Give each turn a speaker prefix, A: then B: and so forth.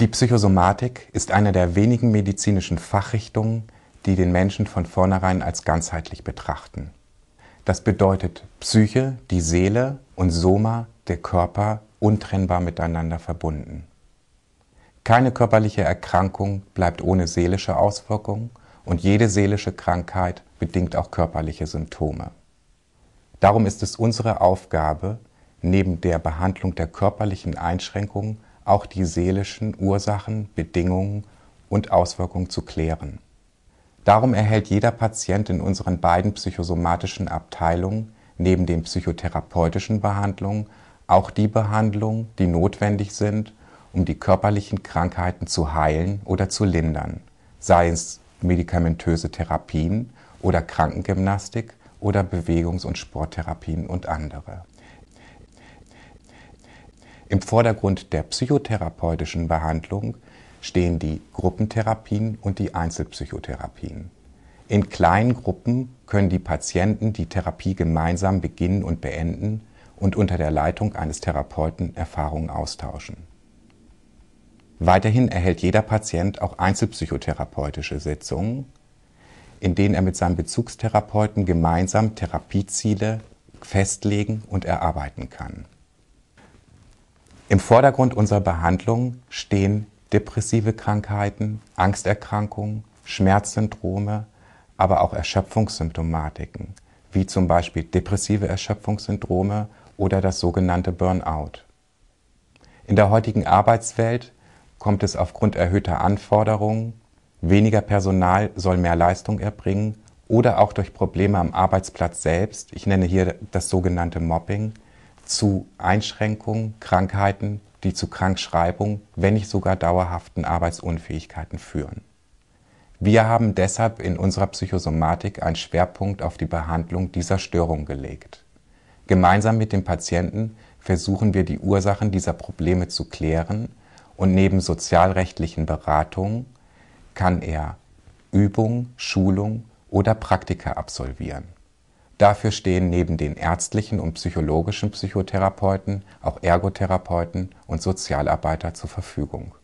A: Die Psychosomatik ist eine der wenigen medizinischen Fachrichtungen, die den Menschen von vornherein als ganzheitlich betrachten. Das bedeutet Psyche, die Seele und Soma, der Körper, untrennbar miteinander verbunden. Keine körperliche Erkrankung bleibt ohne seelische Auswirkungen und jede seelische Krankheit bedingt auch körperliche Symptome. Darum ist es unsere Aufgabe, neben der Behandlung der körperlichen Einschränkungen auch die seelischen Ursachen, Bedingungen und Auswirkungen zu klären. Darum erhält jeder Patient in unseren beiden psychosomatischen Abteilungen neben den psychotherapeutischen Behandlungen auch die Behandlungen, die notwendig sind, um die körperlichen Krankheiten zu heilen oder zu lindern, sei es medikamentöse Therapien oder Krankengymnastik oder Bewegungs- und Sporttherapien und andere. Im Vordergrund der psychotherapeutischen Behandlung stehen die Gruppentherapien und die Einzelpsychotherapien. In kleinen Gruppen können die Patienten die Therapie gemeinsam beginnen und beenden und unter der Leitung eines Therapeuten Erfahrungen austauschen. Weiterhin erhält jeder Patient auch einzelpsychotherapeutische Sitzungen, in denen er mit seinem Bezugstherapeuten gemeinsam Therapieziele festlegen und erarbeiten kann. Im Vordergrund unserer Behandlung stehen depressive Krankheiten, Angsterkrankungen, Schmerzsyndrome, aber auch Erschöpfungssymptomatiken, wie zum Beispiel depressive Erschöpfungssyndrome oder das sogenannte Burnout. In der heutigen Arbeitswelt kommt es aufgrund erhöhter Anforderungen, weniger Personal soll mehr Leistung erbringen oder auch durch Probleme am Arbeitsplatz selbst, ich nenne hier das sogenannte Mobbing, zu Einschränkungen, Krankheiten, die zu Krankschreibung, wenn nicht sogar dauerhaften Arbeitsunfähigkeiten führen. Wir haben deshalb in unserer Psychosomatik einen Schwerpunkt auf die Behandlung dieser Störung gelegt. Gemeinsam mit dem Patienten versuchen wir die Ursachen dieser Probleme zu klären und neben sozialrechtlichen Beratungen kann er Übung, Schulung oder Praktika absolvieren. Dafür stehen neben den ärztlichen und psychologischen Psychotherapeuten auch Ergotherapeuten und Sozialarbeiter zur Verfügung